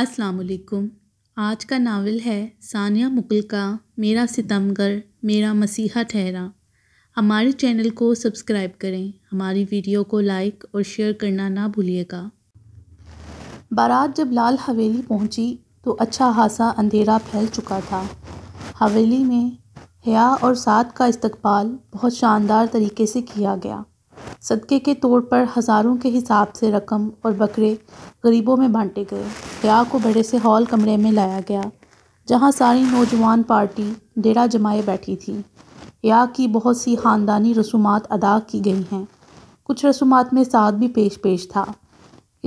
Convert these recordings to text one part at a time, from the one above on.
अस्सलाम वालेकुम आज का नावल है सानिया मुकुल का मेरा सितमगर मेरा मसीहा ठहरा हमारे चैनल को सब्सक्राइब करें हमारी वीडियो को लाइक और शेयर करना ना भूलिएगा बारात जब लाल हवेली पहुंची तो अच्छा खासा अंधेरा फैल चुका था हवेली में हया और साथ का इस्तकबाल बहुत शानदार तरीके से किया गया सदक़े के तौर पर हज़ारों के हिसाब से रकम और बकरे गरीबों में बाँटे गए ब्याह को बड़े से हॉल कमरे में लाया गया जहाँ सारी नौजवान पार्टी डेरा जमाए बैठी थी या की बहुत सी ख़ानदानी रसूमात अदा की गई हैं कुछ रसूमात में साथ भी पेश पेश था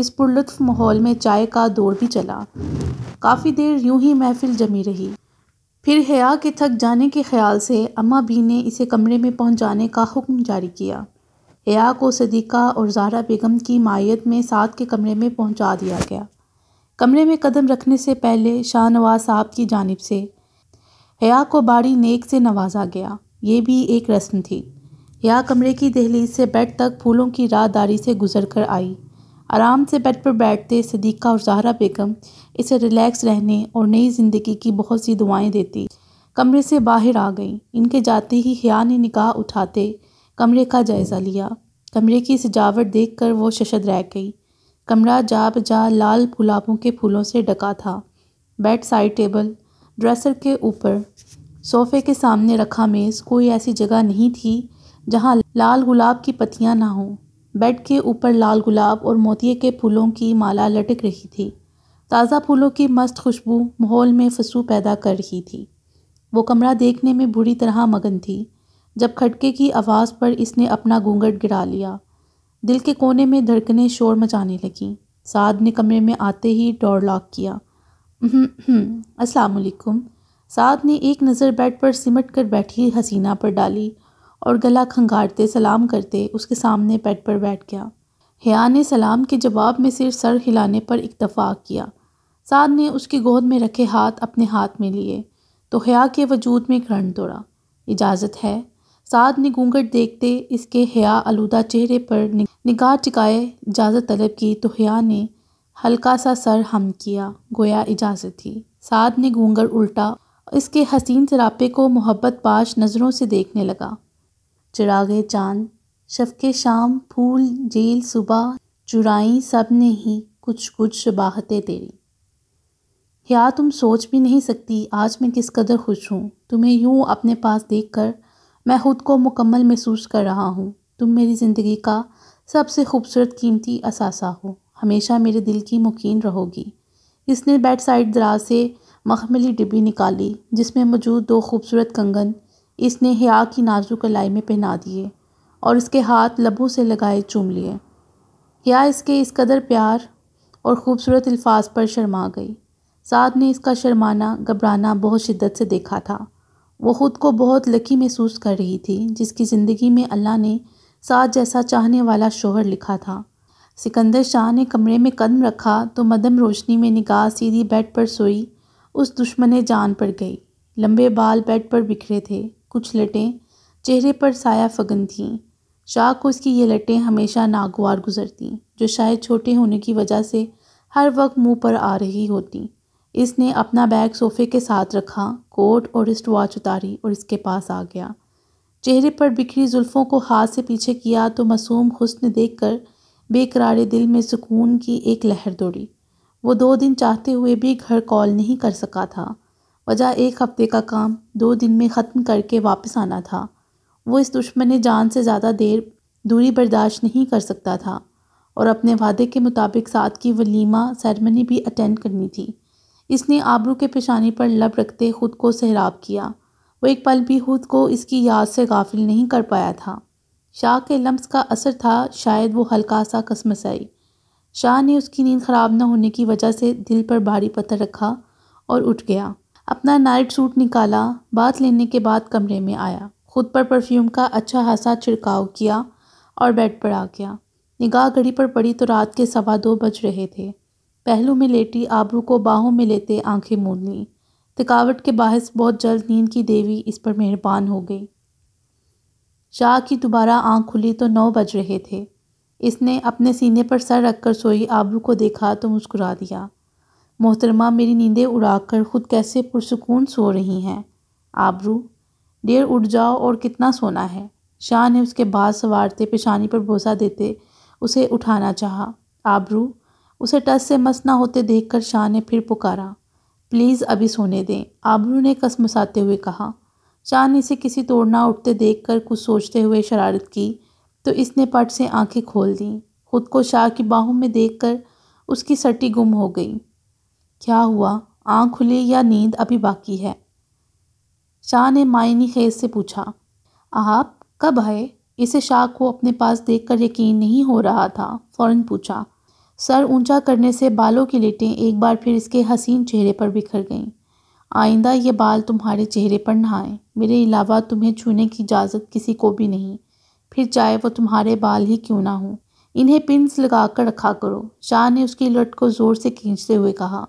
इस पुरलुत्फ माहौल में चाय का दौर भी चला काफ़ी देर यूं ही महफिल जमी रही फिर हया के थक जाने के ख्याल से अम्मा भी ने इसे कमरे में पहुंचाने का हुक्म जारी किया एया को सदीक़ा और ज़ारा बेगम की मायत में साथ के कमरे में पहुंचा दिया गया कमरे में कदम रखने से पहले शाहनवाज साहब की जानब से हया को बाड़ी नेक से नवाजा गया ये भी एक रस्म थी हया कमरे की दहलीज से बेड तक फूलों की राहदारी से गुजर कर आई आराम से बेड पर बैठते सदीक़ा और जहरा बेगम इसे रिलैक्स रहने और नई ज़िंदगी की बहुत सी दुआएं देती कमरे से बाहर आ गईं इनके जाते ही हया ने निकाह उठाते कमरे का जायज़ा लिया कमरे की सजावट देखकर वो शशद रह गई कमरा जा बजा लाल गुलाबों के फूलों से ढका था बेड साइड टेबल ड्रेसर के ऊपर सोफ़े के सामने रखा मेज़ कोई ऐसी जगह नहीं थी जहाँ लाल गुलाब की पत्तियाँ ना हों बेड के ऊपर लाल गुलाब और मोती के फूलों की माला लटक रही थी ताज़ा फूलों की मस्त खुशबू माहौल में फसू पैदा कर रही थी वो कमरा देखने में बुरी तरह मगन थी जब खटके की आवाज़ पर इसने अपना घूंघट गिरा लिया दिल के कोने में धड़कने शोर मचाने लगी साद ने कमरे में आते ही डोर लॉक किया असलकुम साद ने एक नज़र बेड पर सिमट कर बैठी हसीना पर डाली और गला खंगारते सलाम करते उसके सामने बेड पर बैठ गया हया ने सलाम के जवाब में सिर सर हिलाने पर इतफाक़ किया साद ने उसकी गोद में रखे हाथ अपने हाथ में लिए तो हया के वजूद में घृण दौड़ा इजाज़त है साथ घूंघट देखते इसके हया आलूदा चेहरे पर निगाह टिकाए इजाज़त तलब की तो हया ने हल्का सा सर हम किया गोया इजाज़त थी साद ने घूंघट उल्टा इसके हसीन सरापे को मोहब्बत पाश नज़रों से देखने लगा चिरागे चांद शफके शाम फूल जेल सुबह चुराई सब ने ही कुछ कुछ शबाहतें तेरी हया तुम सोच भी नहीं सकती आज मैं किस कदर खुश हूँ तुम्हें यूँ अपने पास देखकर मैं ख़ुद को मुकम्मल महसूस कर रहा हूँ तुम मेरी ज़िंदगी का सबसे खूबसूरत कीमती असासा हो हमेशा मेरे दिल की मुकीन रहोगी इसने बेड साइड दराज से मखमली डिब्बी निकाली जिसमें मौजूद दो खूबसूरत कंगन इसने हया की नाजुक कलाई में पहना दिए और इसके हाथ लबों से लगाए चूम लिए हया इसके इस कदर प्यार और ख़ूबसूरत अल्फाज पर शर्मा गई साद ने इसका शर्माना घबराना बहुत शिद्दत से देखा था वो ख़ुद को बहुत लकी महसूस कर रही थी जिसकी ज़िंदगी में अल्लाह ने साथ जैसा चाहने वाला शोहर लिखा था सिकंदर शाह ने कमरे में कदम रखा तो मदम रोशनी में निगाह सीधी बेड पर सोई उस दुश्मन जान पर गई लंबे बाल बेड पर बिखरे थे कुछ लटें चेहरे पर साया फगन थी शाह को उसकी ये लटें हमेशा नागवार गुजरती जो शायद छोटे होने की वजह से हर वक्त मुंह पर आ रही होती इसने अपना बैग सोफे के साथ रखा कोट और रिस्ट वॉच उतारी और इसके पास आ गया चेहरे पर बिखरी जुल्फ़ों को हाथ से पीछे किया तो मासूम हुस्न देख कर बेकरार दिल में सुकून की एक लहर दौड़ी वो दो दिन चाहते हुए भी घर कॉल नहीं कर सका था वजह एक हफ्ते का काम दो दिन में ख़त्म करके वापस आना था वो इस दुश्मन जान से ज़्यादा देर दूरी बर्दाश्त नहीं कर सकता था और अपने वादे के मुताबिक साथ की वलीमा सेरेमनी भी अटेंड करनी थी इसने आबरू के पेशानी पर लब रखते खुद को सहराब किया वो एक पल भी खुद को इसकी याद से गाफिल नहीं कर पाया था शाह के लम्स का असर था शायद वो हल्का सा कसमसाई शाह ने उसकी नींद ख़राब न होने की वजह से दिल पर भारी पत्थर रखा और उठ गया अपना नाइट सूट निकाला बात लेने के बाद कमरे में आया खुद पर परफ्यूम का अच्छा खासा छिड़काव किया और बेड पर आ गया निगाह घड़ी पर पड़ी तो रात के सवा दो बज रहे थे पहलू में लेटी आबरू को बाहों में लेते आंखें मूंद लीं थकावट के बाहस बहुत जल्द नींद की देवी इस पर मेहरबान हो गई शाह की दोबारा आंख खुली तो नौ बज रहे थे इसने अपने सीने पर सर रखकर सोई आबरू को देखा तो मुस्कुरा दिया मोहतरमा मेरी नींदें उड़ाकर खुद कैसे पुरसकून सो रही हैं आबरू देर उठ जाओ और कितना सोना है शाह ने उसके बाद सवारते पेशानी पर भोसा देते उसे उठाना चाहा आबरू उसे टस से मस ना होते देखकर शाह ने फिर पुकारा प्लीज़ अभी सोने दें आबरू ने कस मसाते हुए कहा शाह ने इसे किसी तोड़ना उठते देखकर कुछ सोचते हुए शरारत की तो इसने पट से आंखें खोल दीं खुद को शाह की बाहों में देखकर उसकी सटी गुम हो गई क्या हुआ आँख खुली या नींद अभी बाकी है शाह ने मायनी खेज से पूछा आप कब आए इसे शाह को अपने पास देखकर यकीन नहीं हो रहा था फ़ौरन पूछा सर ऊंचा करने से बालों की लेटें एक बार फिर इसके हसीन चेहरे पर बिखर गईं आइंदा ये बाल तुम्हारे चेहरे पर ना मेरे अलावा तुम्हें छूने की इजाज़त किसी को भी नहीं फिर चाहे वो तुम्हारे बाल ही क्यों ना हो इन्हें पिंस लगा कर रखा करो शाह ने उसकी लट को ज़ोर से खींचते हुए कहा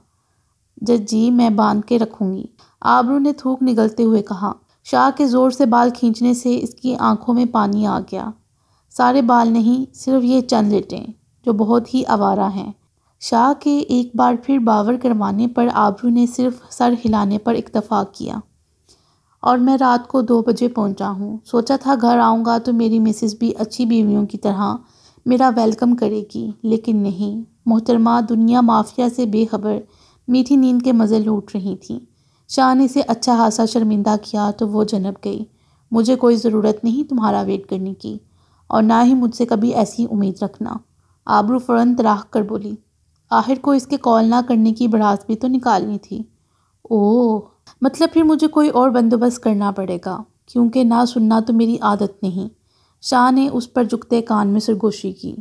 जज जी मैं बांध के रखूँगी आबरू ने थूक निगलते हुए कहा शाह के ज़ोर से बाल खींचने से इसकी आंखों में पानी आ गया सारे बाल नहीं सिर्फ ये चंद लेटें जो बहुत ही आवारा हैं शाह के एक बार फिर बावर करवाने पर आबरू ने सिर्फ सर हिलाने पर इतफ़ा किया और मैं रात को दो बजे पहुंचा हूं। सोचा था घर आऊंगा तो मेरी मिसेस भी अच्छी बीवियों की तरह मेरा वेलकम करेगी लेकिन नहीं मोहतरमा दुनिया माफिया से बेखबर मीठी नींद के मज़े लूट रही थी शाह ने इसे अच्छा खासा शर्मिंदा किया तो वो जनप गई मुझे कोई ज़रूरत नहीं तुम्हारा वेट करने की और ना ही मुझसे कभी ऐसी उम्मीद रखना आबरू फ़ौरन तराह कर बोली आहिर को इसके कॉल ना करने की बढ़ास भी तो निकालनी थी ओह मतलब फिर मुझे कोई और बंदोबस्त करना पड़ेगा क्योंकि ना सुनना तो मेरी आदत नहीं शाह ने उस पर झुकते कान में सरगोशी की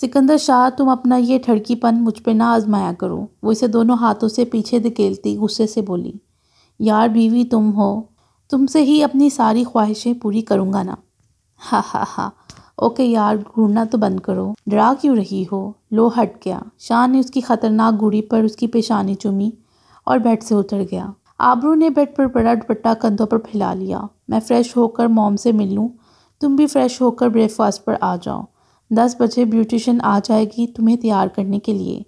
सिकंदर शाह तुम अपना ये ठड़कीपन मुझ पर ना आजमाया करो वो इसे दोनों हाथों से पीछे धकेलती गुस्से से बोली यार बीवी तुम हो तुमसे ही अपनी सारी ख्वाहिशें पूरी करूँगा ना हा हा हा ओके यार घूरना तो बंद करो डरा क्यों रही हो लो हट गया शान ने उसकी खतरनाक घुड़ी पर उसकी पेशानी चुमी और बेड से उतर गया आबरू ने बेड पर बड़ा दुपट्टा कंधों पर फैला लिया मैं फ़्रेश होकर मॉम से मिल लूँ तुम भी फ़्रेश होकर ब्रेकफास्ट पर आ जाओ दस बजे ब्यूटिशन आ जाएगी तुम्हें तैयार करने के लिए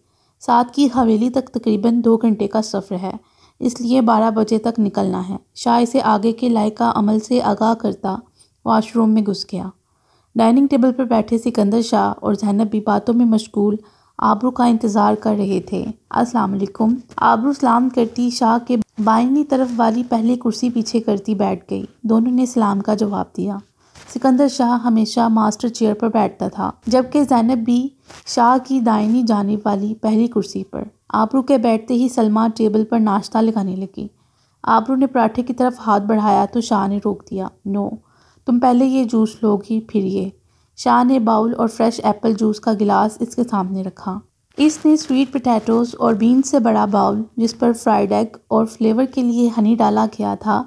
साथ की हवेली तक तकरीबन दो घंटे का सफ़र है इसलिए बारह बजे तक निकलना है शाह इसे आगे के लायका अमल से आगाह करता वाशरूम में घुस गया डाइनिंग टेबल पर बैठे सिकंदर शाह और जैनब भी बातों में मशगूल आबरू का इंतज़ार कर रहे थे अस्सलाम वालेकुम आबरू सलाम करती शाह के बाइनी तरफ वाली पहली कुर्सी पीछे करती बैठ गई दोनों ने सलाम का जवाब दिया सिकंदर शाह हमेशा मास्टर चेयर पर बैठता था जबकि जैनब भी शाह की दाइनी जाने वाली पहली कुर्सी पर आबरू के बैठते ही सलमा टेबल पर नाश्ता लगाने लगी आबरू ने पराठे की तरफ हाथ बढ़ाया तो शाह ने रोक दिया नो तुम पहले ये जूस लोगी फिर ये शाह ने बाउल और फ्रेश एप्पल जूस का गिलास इसके सामने रखा इसने स्वीट पटैटोज़ और बीन्स से बड़ा बाउल जिस पर फ्राइड एग और फ्लेवर के लिए हनी डाला गया था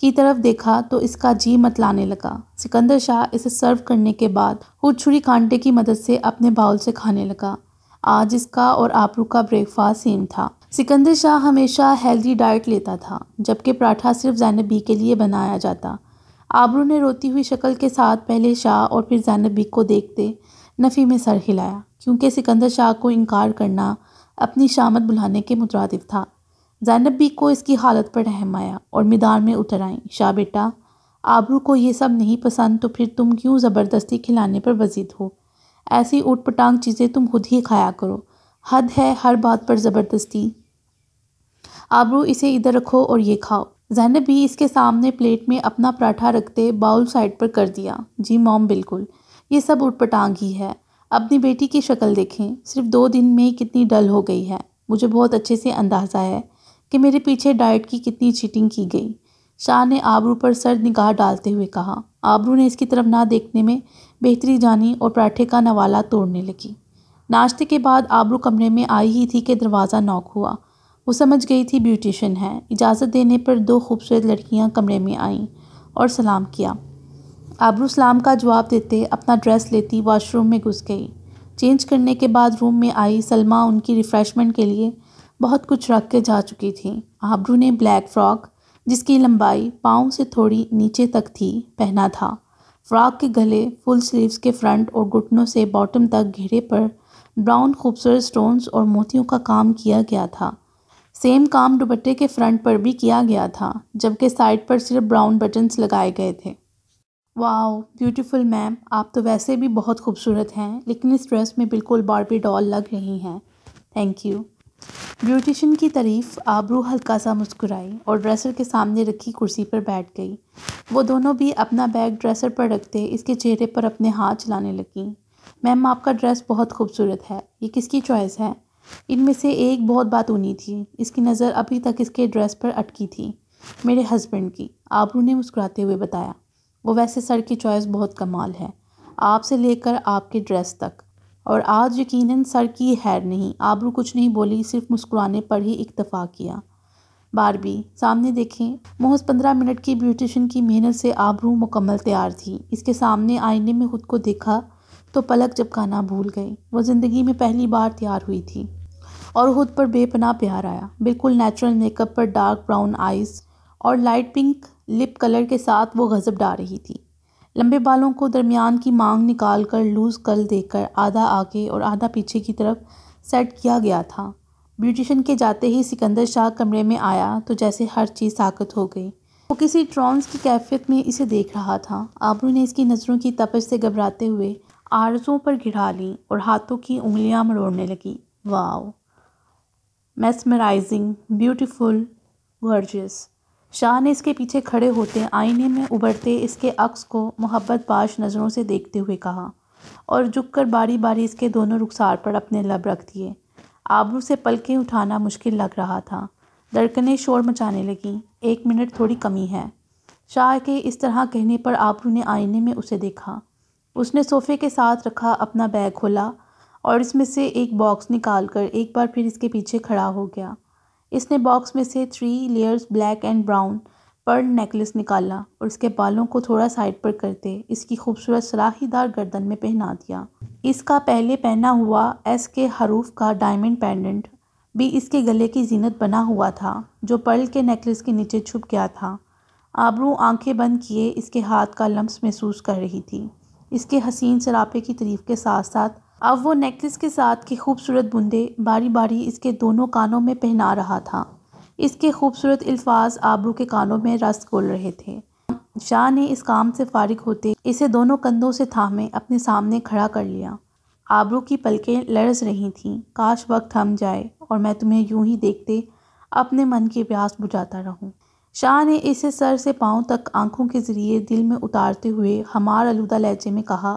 की तरफ देखा तो इसका जी मतलाने लगा सिकंदर शाह इसे सर्व करने के बाद खुद छुरी कांटे की मदद से अपने बाउल से खाने लगा आज इसका और आपरू का ब्रेकफास्ट सेम था सिकंदर शाह हमेशा हेल्दी डाइट लेता था जबकि पराठा सिर्फ जैनबी के लिए बनाया जाता आबरू ने रोती हुई शक्ल के साथ पहले शाह और फिर जैनबी को देखते नफ़ी में सर हिलाया क्योंकि सिकंदर शाह को इनकार करना अपनी शामत बुलाने के मुतरद था जैनबी को इसकी हालत पर रहम आया और मैदान में उतर आई शाह बेटा आबरू को ये सब नहीं पसंद तो फिर तुम क्यों ज़बरदस्ती खिलाने पर वजीद हो ऐसी ऊट पटांग चीज़ें तुम खुद ही खाया करो हद है हर बात पर ज़बरदस्ती आबरू इसे इधर रखो और ये खाओ जैनब भी इसके सामने प्लेट में अपना पराठा रखते बाउल साइड पर कर दिया जी मॉम बिल्कुल ये सब ही है अपनी बेटी की शक्ल देखें सिर्फ दो दिन में कितनी डल हो गई है मुझे बहुत अच्छे से अंदाज़ा है कि मेरे पीछे डाइट की कितनी चीटिंग की गई शाह ने आबरू पर सर निगाह डालते हुए कहा आबरू ने इसकी तरफ ना देखने में बेहतरी जानी और पराठे का नवाला तोड़ने लगी नाश्ते के बाद आबरू कमरे में आई ही थी कि दरवाज़ा नॉक हुआ वो समझ गई थी ब्यूटिशन है इजाज़त देने पर दो खूबसूरत लड़कियां कमरे में आईं और सलाम किया आबरू सलाम का जवाब देते अपना ड्रेस लेती वॉशरूम में घुस गई चेंज करने के बाद रूम में आई सलमा उनकी रिफ़्रेशमेंट के लिए बहुत कुछ रख के जा चुकी थी आबरू ने ब्लैक फ़्रॉक जिसकी लंबाई पाँव से थोड़ी नीचे तक थी पहना था फ्रॉक के गले फुल स्लीव्स के फ्रंट और घुटनों से बॉटम तक घेरे पर ब्राउन खूबसूरत स्टोन्स और मोतियों का काम किया गया था सेम काम दुपट्टे के फ्रंट पर भी किया गया था जबकि साइड पर सिर्फ ब्राउन बटन्स लगाए गए थे वाओ ब्यूटीफुल मैम आप तो वैसे भी बहुत खूबसूरत हैं लेकिन इस ड्रेस में बिल्कुल बारबी डॉल लग रही हैं थैंक यू ब्यूटिशन की तरीफ़ आबरू हल्का सा मुस्कुराई और ड्रेसर के सामने रखी कुर्सी पर बैठ गई वो दोनों भी अपना बैग ड्रेसर पर रखते इसके चेहरे पर अपने हाथ चलाने लगी मैम आपका ड्रेस बहुत खूबसूरत है ये किसकी चॉइस है इनमें से एक बहुत बात ऊनी थी इसकी नज़र अभी तक इसके ड्रेस पर अटकी थी मेरे हस्बैंड की आबरू ने मुस्कुराते हुए बताया वो वैसे सर की चॉइस बहुत कमाल है आपसे लेकर आपके ड्रेस तक और आज यकीनन सर की हैर नहीं आबरू कुछ नहीं बोली सिर्फ मुस्कुराने पर ही इक्तफा किया बारबी सामने देखें मोहस पंद्रह मिनट की ब्यूटिशन की मेहनत से आबरू मुकम्मल तैयार थी इसके सामने आईने में खुद को देखा तो पलक झपकाना भूल गई वो ज़िंदगी में पहली बार तैयार हुई थी और खुद पर बेपनाह प्यार आया बिल्कुल नेचुरल मेकअप पर डार्क ब्राउन आइज़ और लाइट पिंक लिप कलर के साथ वो गज़ब डा रही थी लंबे बालों को दरमियान की मांग निकाल कर लूज़ कल देकर आधा आगे और आधा पीछे की तरफ सेट किया गया था ब्यूटिशन के जाते ही सिकंदर शाह कमरे में आया तो जैसे हर चीज़ ताकत हो गई वो किसी ट्रॉन्स की कैफियत में इसे देख रहा था आबरू ने इसकी नज़रों की तपश से घबराते हुए आरज़ों पर गिरा लीं और हाथों की उंगलियां मरोड़ने लगी वाओ मैसमराइजिंग ब्यूटीफुल वर्जिस शाह ने इसके पीछे खड़े होते आईने में उबरते इसके अक्स को मोहब्बत बाश नज़रों से देखते हुए कहा और झुक कर बारी बारी इसके दोनों रुखसार पर अपने लब रख दिए आबरू से पलकें उठाना मुश्किल लग रहा था धड़कने शोर मचाने लगी एक मिनट थोड़ी कमी है शाह के इस तरह कहने पर आबरू ने आईने में उसे देखा उसने सोफ़े के साथ रखा अपना बैग खोला और इसमें से एक बॉक्स निकाल कर एक बार फिर इसके पीछे खड़ा हो गया इसने बॉक्स में से three layers black and brown pearl necklace निकाला और उसके बालों को थोड़ा साइड पर करते इसकी खूबसूरत सलाहीदार गर्दन में पहना दिया इसका पहले पहना हुआ एस के हरूफ का डायमंड पेंडेंट भी इसके गले की जीनत बना हुआ था जो पर्ल के नेकलेस के नीचे छुप गया था आबरू आंखें बंद किए इसके हाथ का लम्ब महसूस कर रही थी इसके हसीन सरापे की तरीफ के साथ साथ अब वो नेकलेस के साथ की खूबसूरत बुंदे बारी बारी इसके दोनों कानों में पहना रहा था इसके खूबसूरत अल्फाज आबरू के कानों में रस खोल रहे थे शाह ने इस काम से फारिग होते इसे दोनों कंधों से थामे अपने सामने खड़ा कर लिया आबरू की पलकें लड़स रही थीं काश वक्त थम जाए और मैं तुम्हें यूं ही देखते अपने मन की प्यास बुझाता रहूं शाह ने इसे सर से पाँव तक आँखों के ज़रिए दिल में उतारते हुए हमार आलूदा लहजे में कहा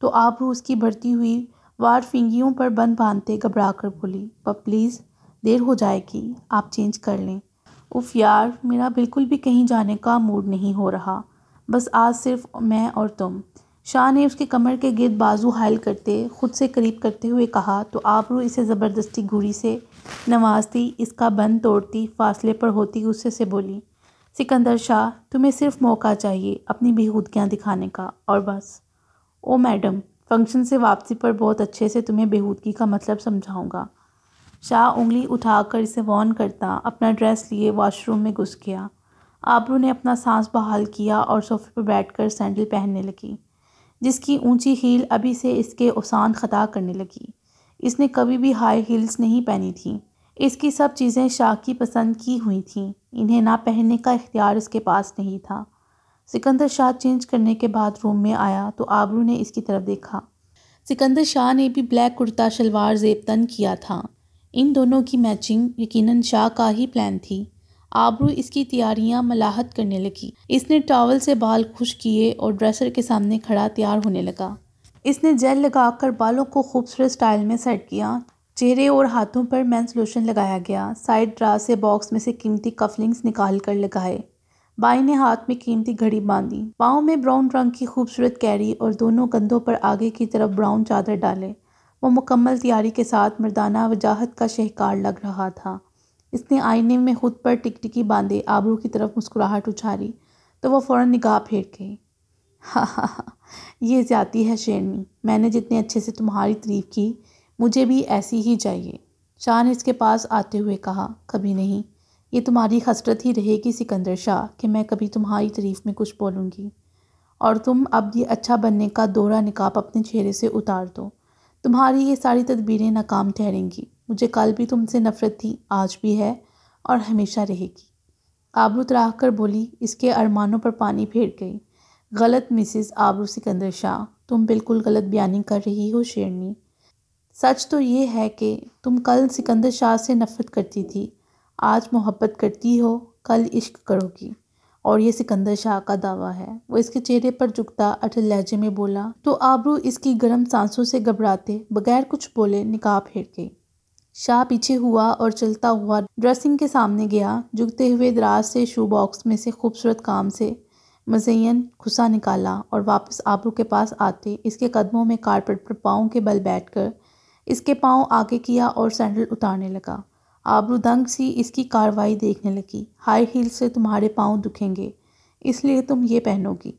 तो आप उसकी बढ़ती हुई वार फिंगियों पर बंद बांधते घबरा कर बोली पर प्लीज़ देर हो जाएगी आप चेंज कर लें उफ यार मेरा बिल्कुल भी कहीं जाने का मूड नहीं हो रहा बस आज सिर्फ मैं और तुम शाह ने उसके कमर के गिरद बाजू हायल करते खुद से करीब करते हुए कहा तो आबरू इसे ज़बरदस्ती घूरी से नवाजती इसका बंद तोड़ती फासले पर होती गुस्से से बोली सिकंदर शाह तुम्हें सिर्फ मौका चाहिए अपनी बेहूदगियाँ दिखाने का और बस ओ मैडम फंक्शन से वापसी पर बहुत अच्छे से तुम्हें बेहूदगी का मतलब समझाऊंगा शाह उंगली उठाकर इसे वॉन करता अपना ड्रेस लिए वॉशरूम में घुस गया आबरू ने अपना सांस बहाल किया और सोफे पर बैठकर सैंडल पहनने लगी जिसकी ऊंची हील अभी से इसके उसान खता करने लगी इसने कभी भी हाई हील्स नहीं पहनी थी इसकी सब चीज़ें शाह की पसंद की हुई थीं इन्हें ना पहनने का इख्तियार उसके पास नहीं था सिकंदर शाह चेंज करने के बाद रूम में आया तो आबरू ने इसकी तरफ देखा सिकंदर शाह ने भी ब्लैक कुर्ता शलवार जेब तन किया था इन दोनों की मैचिंग यकीनन शाह का ही प्लान थी आबरू इसकी तैयारियां मलाहत करने लगी इसने टॉवल से बाल खुश किए और ड्रेसर के सामने खड़ा तैयार होने लगा इसने जेल लगाकर बालों को खूबसूरत स्टाइल में सेट किया चेहरे और हाथों पर मेंस लोशन लगाया गया साइड ड्रा से बॉक्स में से कीमती कफलिंग्स निकाल कर लगाए बाई ने हाथ में कीमती घड़ी बांधी पाँव में ब्राउन रंग की खूबसूरत कैरी और दोनों कंधों पर आगे की तरफ ब्राउन चादर डाले वो मुकम्मल तैयारी के साथ मर्दाना वजाहत का शहकार लग रहा था इसने आईने में खुद पर टिकटिकी बांधे आबरू की तरफ मुस्कुराहट उछारी तो वह फ़ौरन निगाह फेर गई हाँ हाँ हा ये ज़्यादा है शेरनी मैंने जितने अच्छे से तुम्हारी तारीफ़ की मुझे भी ऐसी ही चाहिए शाह ने इसके पास आते हुए कहा कभी नहीं ये तुम्हारी हसरत ही रहेगी सिकंदर शाह कि मैं कभी तुम्हारी तारीफ़ में कुछ बोलूँगी और तुम अब ये अच्छा बनने का दोहरा निकाब अपने चेहरे से उतार दो तुम्हारी ये सारी तदबीरें नाकाम ठहरेंगी मुझे कल भी तुमसे नफ़रत थी आज भी है और हमेशा रहेगी आबरू तराह कर बोली इसके अरमानों पर पानी फेर गई गलत मिसिज़ आबरू सिकंदर शाह तुम बिल्कुल गलत बयानी कर रही हो शेरनी सच तो ये है कि तुम कल सिकंदर शाह से नफ़रत करती थी आज मोहब्बत करती हो कल इश्क करोगी और ये सिकंदर शाह का दावा है वो इसके चेहरे पर झुकता अटल लहजे में बोला तो आबरू इसकी गर्म सांसों से घबराते बगैर कुछ बोले निकाह फेर गई शाह पीछे हुआ और चलता हुआ ड्रेसिंग के सामने गया झुकते हुए दराज से शू बॉक्स में से खूबसूरत काम से मजयन खुसा निकाला और वापस आबरू के पास आते इसके कदमों में कारपेट पर पाँव के बल कर इसके पाँव आगे किया और सैंडल उतारने लगा आबरूदंग सी इसकी कार्रवाई देखने लगी हाई हील से तुम्हारे पाँव दुखेंगे इसलिए तुम ये पहनोगी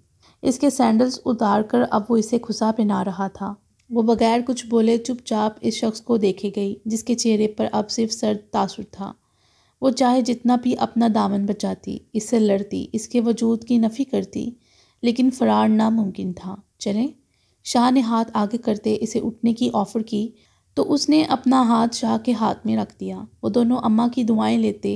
इसके सैंडल्स उतार कर अब वो इसे खुसा पहना रहा था वो बगैर कुछ बोले चुपचाप इस शख्स को देखे गई जिसके चेहरे पर अब सिर्फ सर्द तासुर था वो चाहे जितना भी अपना दामन बचाती इससे लड़ती इसके वजूद की नफ़ी करती लेकिन फरार नामुमकिन था चलें शाह ने हाथ आगे करते इसे उठने की ऑफ़र की तो उसने अपना हाथ शाह के हाथ में रख दिया वो दोनों अम्मा की दुआएं लेते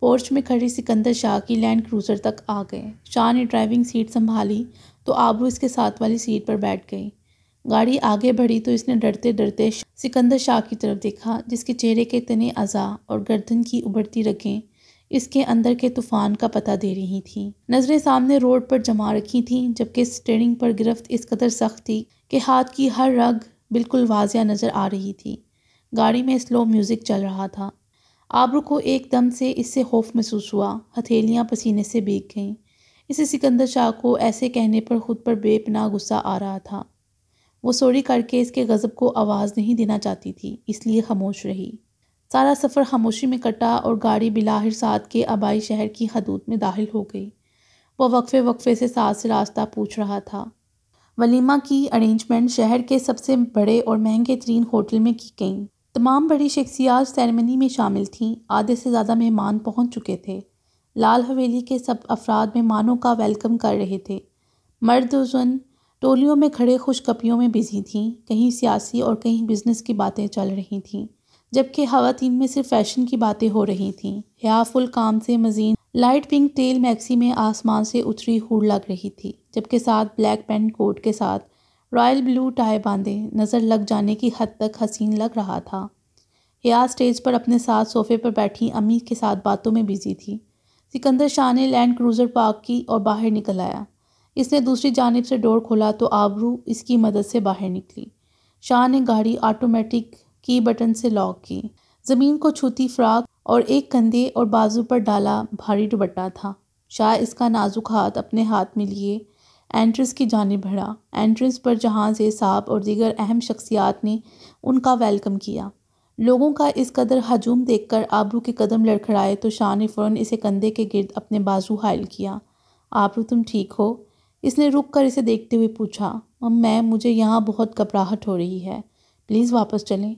पोर्च में खड़ी सिकंदर शाह की लैंड क्रूज़र तक आ गए शाह ने ड्राइविंग सीट संभाली तो आबरू इसके साथ वाली सीट पर बैठ गई गाड़ी आगे बढ़ी तो इसने डरते डरते सिकंदर शाह की तरफ देखा जिसके चेहरे के तने अज़ा और गर्दन की उबड़ती रखें इसके अंदर के तूफान का पता दे रही थी नज़रें सामने रोड पर जमा रखी थीं जबकि स्टेरिंग पर गिरफ्त इस कदर सख्त थी कि हाथ की हर रग बिल्कुल वाजिया नज़र आ रही थी गाड़ी में स्लो म्यूज़िक चल रहा था आबरू को एकदम से इससे खौफ महसूस हुआ हथेलियाँ पसीने से बीग गईं इसे सिकंदर शाह को ऐसे कहने पर खुद पर बेपनाह गुस्सा आ रहा था वो सोरी करके इसके गज़ब को आवाज़ नहीं देना चाहती थी इसलिए खामोश रही सारा सफ़र खामोशी में कटा और गाड़ी बिलाहिर साथ के आबाई शहर की हदूद में दाखिल हो गई वह वक्फ़े वक्फ़े से साथ से रास्ता पूछ रहा था वलीमा की अरेंजमेंट शहर के सबसे बड़े और महंगे तरीन होटल में की गई तमाम बड़ी शख्सियात सेरेमनी में शामिल थीं आधे से ज़्यादा मेहमान पहुंच चुके थे लाल हवेली के सब अफराद मेहमानों का वेलकम कर रहे थे मर्द उजन टोलियों में खड़े खुशकपियों में बिजी थीं कहीं सियासी और कहीं बिजनेस की बातें चल रही थीं जबकि खातन में सिर्फ फैशन की बातें हो रही थीं हयाफुल काम से मजीद लाइट पिंक टेल मैक्सी में आसमान से उतरी हुड़ लग रही थी जबकि साथ ब्लैक पेंट कोट के साथ रॉयल ब्लू टाई बांधे नज़र लग जाने की हद तक हसीन लग रहा था याद स्टेज पर अपने साथ सोफे पर बैठी अमी के साथ बातों में बिजी थी सिकंदर शाह ने लैंड क्रूज़र पार्क की और बाहर निकल आया इसने दूसरी जानब से डोर खोला तो आबरू इसकी मदद से बाहर निकली शाह ने गाड़ी ऑटोमेटिक की बटन से लॉक की ज़मीन को छूती फ़्राक और एक कंधे और बाजू पर डाला भारी दुबट्टा था शाह इसका नाजुक हाथ अपने हाथ में लिए एंट्रेंस की जानब भरा एंट्रेंस पर जहाँ से साहब और दीगर अहम शख्सियात ने उनका वेलकम किया लोगों का इस कदर हजूम देखकर आबरू के कदम लड़खड़ाए तो शाह ने फ़ौरन इसे कंधे के गिरद अपने बाजू हायल किया आबरू तुम ठीक हो इसने रुक कर इसे देखते हुए पूछा मैं मुझे यहाँ बहुत घबराहट हो रही है प्लीज़ वापस चलें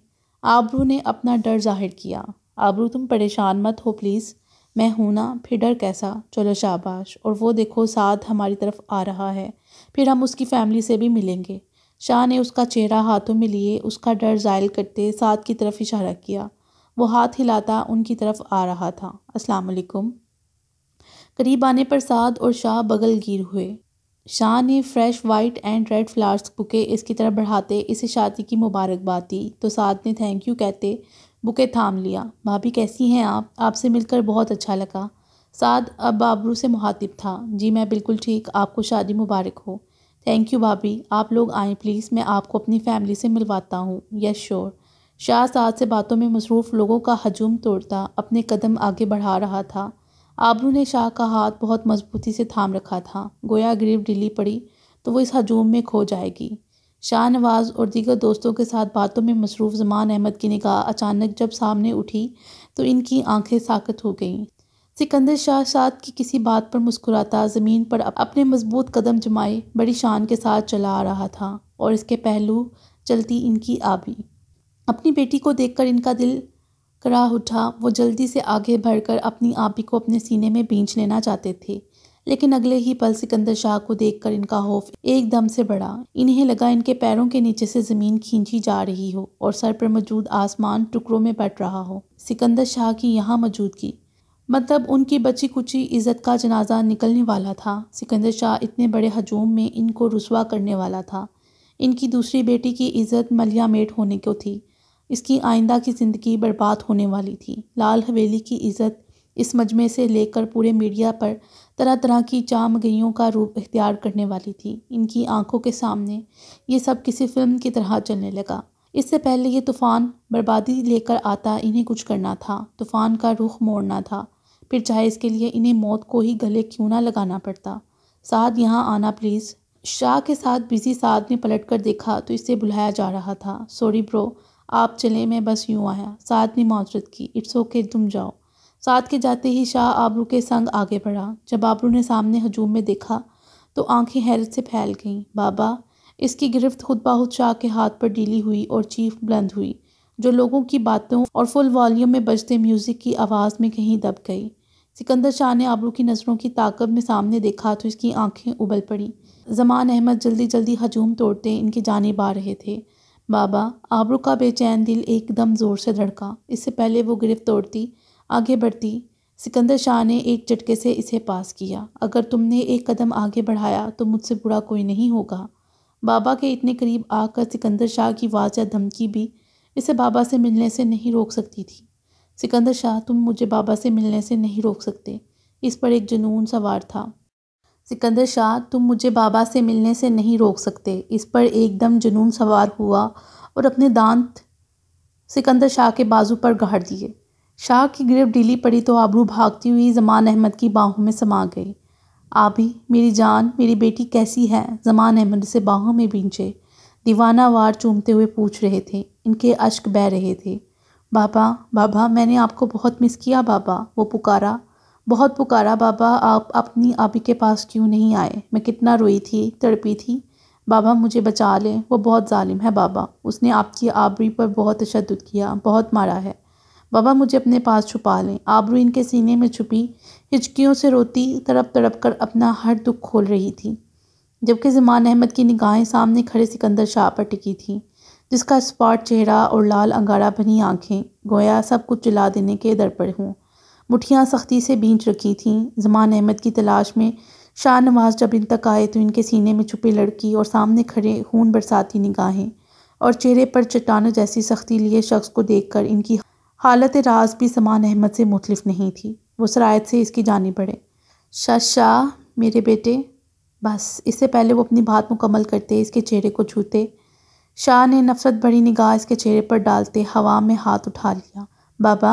आबरू ने अपना डर जाहिर किया आबरू तुम परेशान मत हो प्लीज़ मैं हूं ना फिर डर कैसा चलो शाबाश और वो देखो साथ हमारी तरफ आ रहा है फिर हम उसकी फैमिली से भी मिलेंगे शाह ने उसका चेहरा हाथों में लिए उसका डर जायल करते साथ की तरफ इशारा किया वो हाथ हिलाता उनकी तरफ आ रहा था अस्सलाम वालेकुम करीब आने पर साद और शाह बगलगीर हुए शाह ने fresh white and red flowers bouquet इसकी तरफ बढ़ाते इसे शादी की मुबारकबाद दी तो साद ने थैंक यू कहते बुके थाम लिया भाभी कैसी हैं आप आपसे मिलकर बहुत अच्छा लगा साद अब बाबरू से मुहातिब था जी मैं बिल्कुल ठीक आपको शादी मुबारक हो थैंक यू भाभी आप लोग आएँ प्लीज़ मैं आपको अपनी फैमिली से मिलवाता हूँ यस श्योर शाह साद से बातों में मसरूफ़ लोगों का हजूम तोड़ता अपने कदम आगे बढ़ा रहा था आबरू ने शाह का हाथ बहुत मजबूती से थाम रखा था गोया ग्रीव ढीली पड़ी तो वो इस हजूम में खो जाएगी शाहनवाज और दीगर दोस्तों के साथ बातों में मसरूफ़ जमान अहमद की निगाह अचानक जब सामने उठी तो इनकी आंखें साकत हो गईं सिकंदर शाह साथ की किसी बात पर मुस्कुराता ज़मीन पर अपने मजबूत कदम जमाए बड़ी शान के साथ चला आ रहा था और इसके पहलू चलती इनकी आबी अपनी बेटी को देखकर इनका दिल कराह उठा वो जल्दी से आगे बढ़कर अपनी आबी को अपने सीने में बींच लेना चाहते थे लेकिन अगले ही पल सिकंदर शाह को देखकर इनका खौफ एकदम से बढ़ा इन्हें लगा इनके पैरों के नीचे से जमीन खींची जा रही हो और सर पर मौजूद आसमान टुकड़ों में बट रहा हो सिकंदर शाह की यहाँ मौजूदगी मतलब उनकी बची कुची इज्जत का जनाजा निकलने वाला था सिकंदर शाह इतने बड़े हजूम में इनको रसुआ करने वाला था इनकी दूसरी बेटी की इज्जत मलिया मेट होने को थी इसकी आइंदा की ज़िंदगी बर्बाद होने वाली थी लाल हवेली की इज्जत इस मजमे से लेकर पूरे मीडिया पर तरह तरह की चामगइयों का रूप इख्तियार करने वाली थी इनकी आंखों के सामने ये सब किसी फिल्म की तरह चलने लगा इससे पहले ये तूफ़ान बर्बादी लेकर आता इन्हें कुछ करना था तूफ़ान का रुख मोड़ना था फिर चाहे इसके लिए इन्हें मौत को ही गले क्यों ना लगाना पड़ता साथ यहाँ आना प्लीज़ शाह के साथ बिजी साथ ने पलट कर देखा तो इसे बुलाया जा रहा था सॉरी ब्रो आप चले मैं बस यूँ आया साथ ने माजरत की इट्स ओके तुम जाओ साथ के जाते ही शाह आबरू के संग आगे बढ़ा जब आबरू ने सामने हजूम में देखा तो आंखें हैरत से फैल गईं बाबा इसकी गिरफ्त खुद बाहुद शाह के हाथ पर डीली हुई और चीफ बुलंद हुई जो लोगों की बातों और फुल वॉल्यूम में बजते म्यूज़िक की आवाज़ में कहीं दब गई सिकंदर शाह ने आबरू की नज़रों की ताकत में सामने देखा तो इसकी आंखें उबल पड़ी जमान अहमद जल्दी जल्दी हजूम तोड़ते इनकी जानेब आ रहे थे बाबा आबरू का बेचैन दिल एकदम ज़ोर से धड़का इससे पहले वो गिरफ्त तोड़ती आगे बढ़ती सिकंदर शाह ने एक झटके से इसे पास किया अगर तुमने एक कदम आगे बढ़ाया तो मुझसे बुरा कोई नहीं होगा बाबा के इतने करीब आकर सिकंदर शाह की वाज या धमकी भी इसे बाबा से मिलने से नहीं रोक सकती थी सिकंदर शाह तुम मुझे बाबा से मिलने से नहीं रोक सकते इस पर एक जुनून सवार था सिकंदर शाह तुम मुझे बाबा से मिलने से नहीं रोक सकते इस पर एकदम जुनून सवार हुआ और अपने दांत सिकंदर शाह के बाजू पर गाड़ दिए शाह की गिरफ्त ढीली पड़ी तो आबरू भागती हुई जमान अहमद की बाहों में समा गई आबी मेरी जान मेरी बेटी कैसी है जमान अहमद से बाहों में बींचे दीवाना वार चूमते हुए पूछ रहे थे इनके अश्क बह रहे थे बाबा बाबा मैंने आपको बहुत मिस किया बाबा वो पुकारा बहुत पुकारा बाबा आप अपनी आबी के पास क्यों नहीं आए मैं कितना रोई थी तड़पी थी बाबा मुझे बचा लें वो बहुत ालिम है बाबा उसने आपकी आबरी पर बहुत तशद किया बहुत मारा है बाबा मुझे अपने पास छुपा लें आबरू इनके सीने में छुपी हिचकियों से रोती तड़प तड़प कर अपना हर दुख खोल रही थी जबकि जमान अहमद की निगाहें सामने खड़े सिकंदर शाह पर टिकी थी जिसका स्पॉट चेहरा और लाल अंगारा भनी आँखें गोया सब कुछ जला देने के दर पर हूँ मुठियाँ सख्ती से बींच रखी थीं जमान अहमद की तलाश में शाह नवाज जब इन तक आए तो इनके सीने में छुपी लड़की और सामने खड़े खून बरसाती निगाहें और चेहरे पर चट्टानों जैसी सख्ती लिए शख्स को देखकर इनकी हालत राज भी समान अहमद से मुख्तफ नहीं थी वो सरायत से इसकी जानी पड़े शाह मेरे बेटे बस इससे पहले वो अपनी बात मुकम्मल करते इसके चेहरे को छूते शाह ने नफरत भरी निगाह इसके चेहरे पर डालते हवा में हाथ उठा लिया बाबा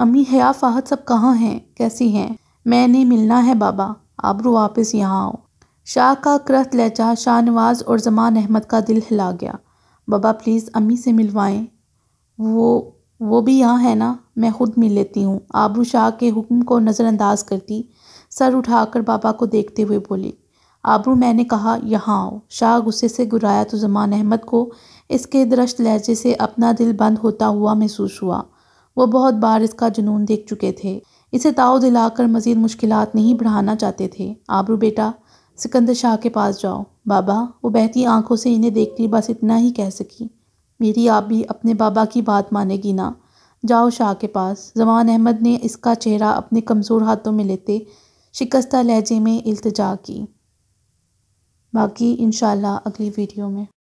अम्मी हया फाहत सब कहाँ हैं कैसी हैं मैंने मिलना है बाबा आबरू वापस यहाँ आओ शाह का क्रत लहजा शाहनवाज और जमान अहमद का दिल हिला गया बाबा प्लीज़ अम्मी से मिलवाएं वो वो भी यहाँ है ना मैं खुद मिल लेती हूँ आबरू शाह के हुक्म को नज़रअंदाज करती सर उठाकर बाबा को देखते हुए बोली आबरू मैंने कहा यहाँ आओ शाह गुस्से से गुराया तो जमान अहमद को इसके दरश्त लहजे से अपना दिल बंद होता हुआ महसूस हुआ वो बहुत बार इसका जुनून देख चुके थे इसे ताव दिलाकर मज़ीद मुश्किल नहीं बढ़ाना चाहते थे आबरू बेटा सिकंदर शाह के पास जाओ बाबा वो बहती आंखों से इन्हें देखती बस इतना ही कह सकी मेरी आप भी अपने बाबा की बात मानेगी ना जाओ शाह के पास जवान अहमद ने इसका चेहरा अपने कमज़ोर हाथों में लेते शिकस्ता लहजे में इल्तजा की बाकी इन अगली वीडियो में